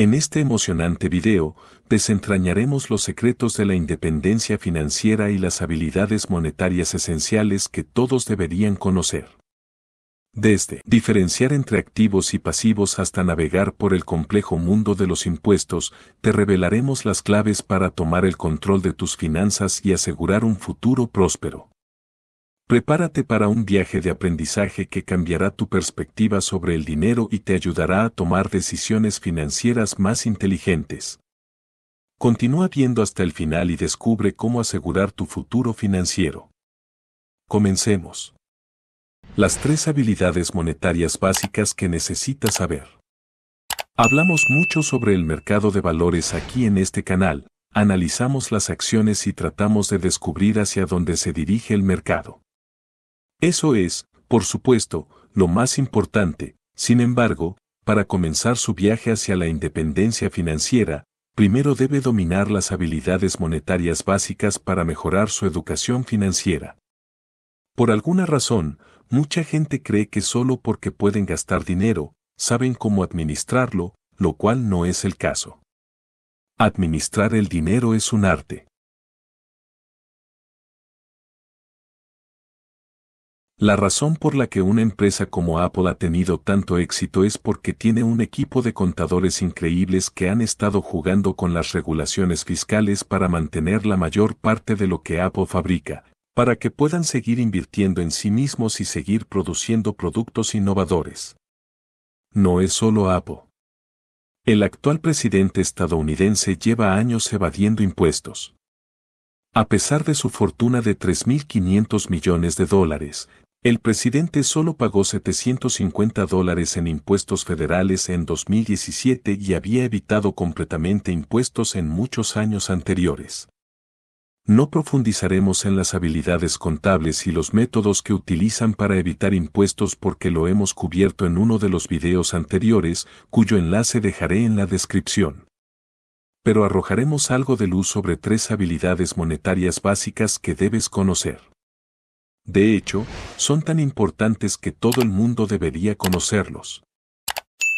En este emocionante video, desentrañaremos los secretos de la independencia financiera y las habilidades monetarias esenciales que todos deberían conocer. Desde diferenciar entre activos y pasivos hasta navegar por el complejo mundo de los impuestos, te revelaremos las claves para tomar el control de tus finanzas y asegurar un futuro próspero. Prepárate para un viaje de aprendizaje que cambiará tu perspectiva sobre el dinero y te ayudará a tomar decisiones financieras más inteligentes. Continúa viendo hasta el final y descubre cómo asegurar tu futuro financiero. Comencemos. Las tres habilidades monetarias básicas que necesitas saber. Hablamos mucho sobre el mercado de valores aquí en este canal, analizamos las acciones y tratamos de descubrir hacia dónde se dirige el mercado. Eso es, por supuesto, lo más importante. Sin embargo, para comenzar su viaje hacia la independencia financiera, primero debe dominar las habilidades monetarias básicas para mejorar su educación financiera. Por alguna razón, mucha gente cree que solo porque pueden gastar dinero, saben cómo administrarlo, lo cual no es el caso. Administrar el dinero es un arte. La razón por la que una empresa como Apple ha tenido tanto éxito es porque tiene un equipo de contadores increíbles que han estado jugando con las regulaciones fiscales para mantener la mayor parte de lo que Apple fabrica, para que puedan seguir invirtiendo en sí mismos y seguir produciendo productos innovadores. No es solo Apple. El actual presidente estadounidense lleva años evadiendo impuestos. A pesar de su fortuna de 3.500 millones de dólares, el presidente solo pagó 750 dólares en impuestos federales en 2017 y había evitado completamente impuestos en muchos años anteriores. No profundizaremos en las habilidades contables y los métodos que utilizan para evitar impuestos porque lo hemos cubierto en uno de los videos anteriores, cuyo enlace dejaré en la descripción. Pero arrojaremos algo de luz sobre tres habilidades monetarias básicas que debes conocer. De hecho, son tan importantes que todo el mundo debería conocerlos.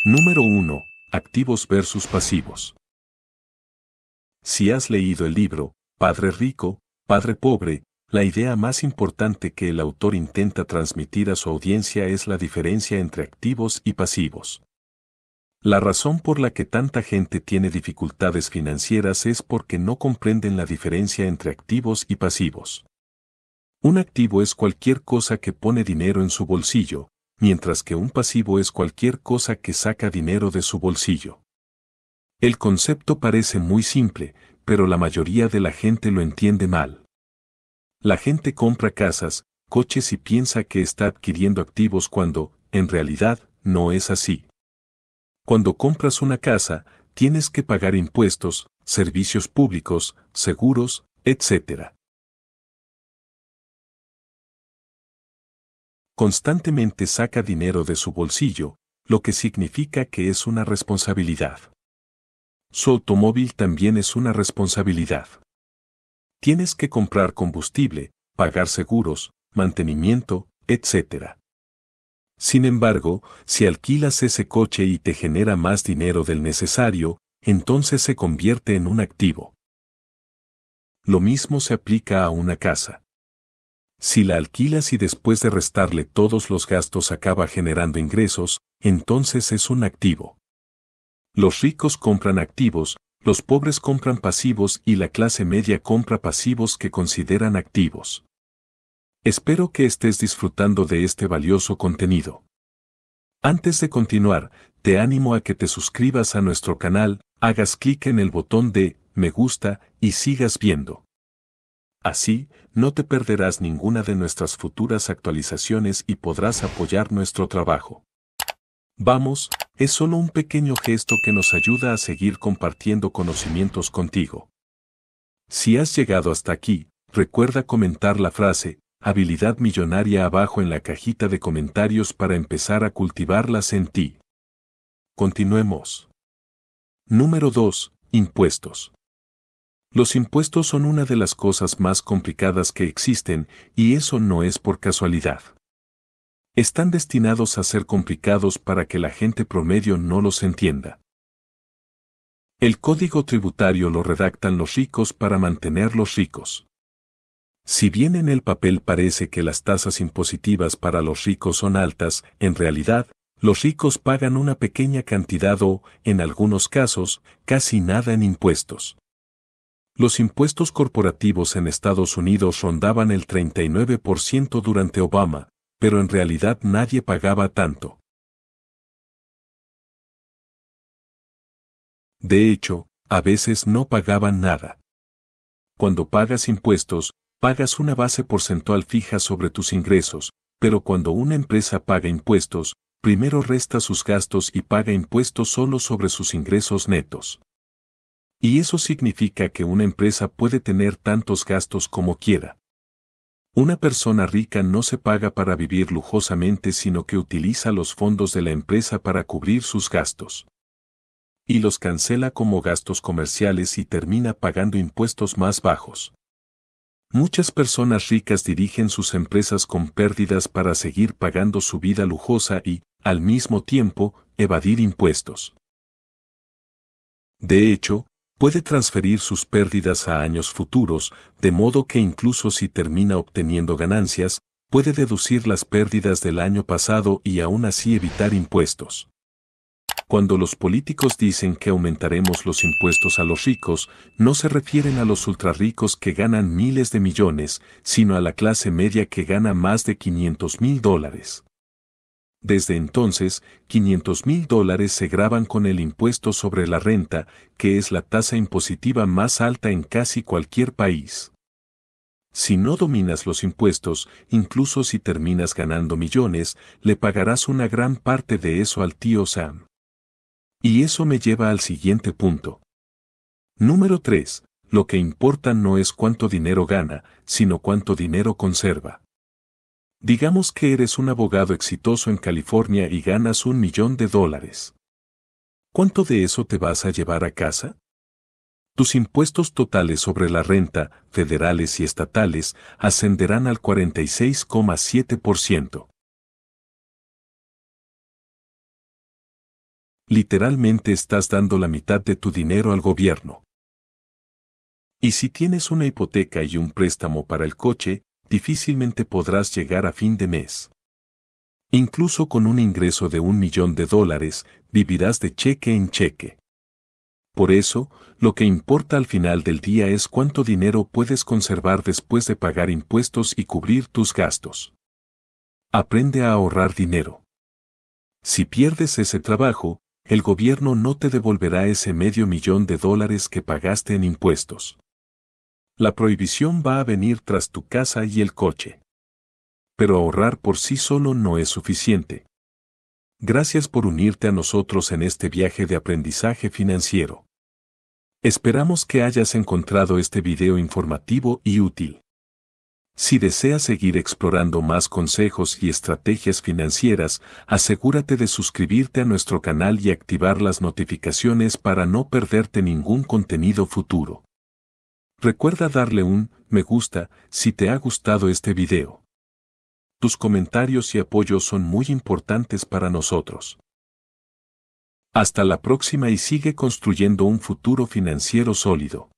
Número 1. Activos versus pasivos. Si has leído el libro, Padre Rico, Padre Pobre, la idea más importante que el autor intenta transmitir a su audiencia es la diferencia entre activos y pasivos. La razón por la que tanta gente tiene dificultades financieras es porque no comprenden la diferencia entre activos y pasivos. Un activo es cualquier cosa que pone dinero en su bolsillo, mientras que un pasivo es cualquier cosa que saca dinero de su bolsillo. El concepto parece muy simple, pero la mayoría de la gente lo entiende mal. La gente compra casas, coches y piensa que está adquiriendo activos cuando, en realidad, no es así. Cuando compras una casa, tienes que pagar impuestos, servicios públicos, seguros, etc. constantemente saca dinero de su bolsillo, lo que significa que es una responsabilidad. Su automóvil también es una responsabilidad. Tienes que comprar combustible, pagar seguros, mantenimiento, etc. Sin embargo, si alquilas ese coche y te genera más dinero del necesario, entonces se convierte en un activo. Lo mismo se aplica a una casa. Si la alquilas y después de restarle todos los gastos acaba generando ingresos, entonces es un activo. Los ricos compran activos, los pobres compran pasivos y la clase media compra pasivos que consideran activos. Espero que estés disfrutando de este valioso contenido. Antes de continuar, te animo a que te suscribas a nuestro canal, hagas clic en el botón de me gusta y sigas viendo. Así, no te perderás ninguna de nuestras futuras actualizaciones y podrás apoyar nuestro trabajo. Vamos, es solo un pequeño gesto que nos ayuda a seguir compartiendo conocimientos contigo. Si has llegado hasta aquí, recuerda comentar la frase, habilidad millonaria abajo en la cajita de comentarios para empezar a cultivarlas en ti. Continuemos. Número 2. Impuestos. Los impuestos son una de las cosas más complicadas que existen y eso no es por casualidad. Están destinados a ser complicados para que la gente promedio no los entienda. El código tributario lo redactan los ricos para mantenerlos ricos. Si bien en el papel parece que las tasas impositivas para los ricos son altas, en realidad, los ricos pagan una pequeña cantidad o, en algunos casos, casi nada en impuestos. Los impuestos corporativos en Estados Unidos rondaban el 39% durante Obama, pero en realidad nadie pagaba tanto. De hecho, a veces no pagaban nada. Cuando pagas impuestos, pagas una base porcentual fija sobre tus ingresos, pero cuando una empresa paga impuestos, primero resta sus gastos y paga impuestos solo sobre sus ingresos netos. Y eso significa que una empresa puede tener tantos gastos como quiera. Una persona rica no se paga para vivir lujosamente sino que utiliza los fondos de la empresa para cubrir sus gastos. Y los cancela como gastos comerciales y termina pagando impuestos más bajos. Muchas personas ricas dirigen sus empresas con pérdidas para seguir pagando su vida lujosa y, al mismo tiempo, evadir impuestos. De hecho, puede transferir sus pérdidas a años futuros, de modo que incluso si termina obteniendo ganancias, puede deducir las pérdidas del año pasado y aún así evitar impuestos. Cuando los políticos dicen que aumentaremos los impuestos a los ricos, no se refieren a los ultrarricos que ganan miles de millones, sino a la clase media que gana más de 500 mil dólares. Desde entonces, 500 mil dólares se graban con el impuesto sobre la renta, que es la tasa impositiva más alta en casi cualquier país. Si no dominas los impuestos, incluso si terminas ganando millones, le pagarás una gran parte de eso al tío Sam. Y eso me lleva al siguiente punto. Número 3. Lo que importa no es cuánto dinero gana, sino cuánto dinero conserva. Digamos que eres un abogado exitoso en California y ganas un millón de dólares. ¿Cuánto de eso te vas a llevar a casa? Tus impuestos totales sobre la renta, federales y estatales, ascenderán al 46,7%. Literalmente estás dando la mitad de tu dinero al gobierno. Y si tienes una hipoteca y un préstamo para el coche, difícilmente podrás llegar a fin de mes. Incluso con un ingreso de un millón de dólares, vivirás de cheque en cheque. Por eso, lo que importa al final del día es cuánto dinero puedes conservar después de pagar impuestos y cubrir tus gastos. Aprende a ahorrar dinero. Si pierdes ese trabajo, el gobierno no te devolverá ese medio millón de dólares que pagaste en impuestos. La prohibición va a venir tras tu casa y el coche. Pero ahorrar por sí solo no es suficiente. Gracias por unirte a nosotros en este viaje de aprendizaje financiero. Esperamos que hayas encontrado este video informativo y útil. Si deseas seguir explorando más consejos y estrategias financieras, asegúrate de suscribirte a nuestro canal y activar las notificaciones para no perderte ningún contenido futuro. Recuerda darle un me gusta si te ha gustado este video. Tus comentarios y apoyo son muy importantes para nosotros. Hasta la próxima y sigue construyendo un futuro financiero sólido.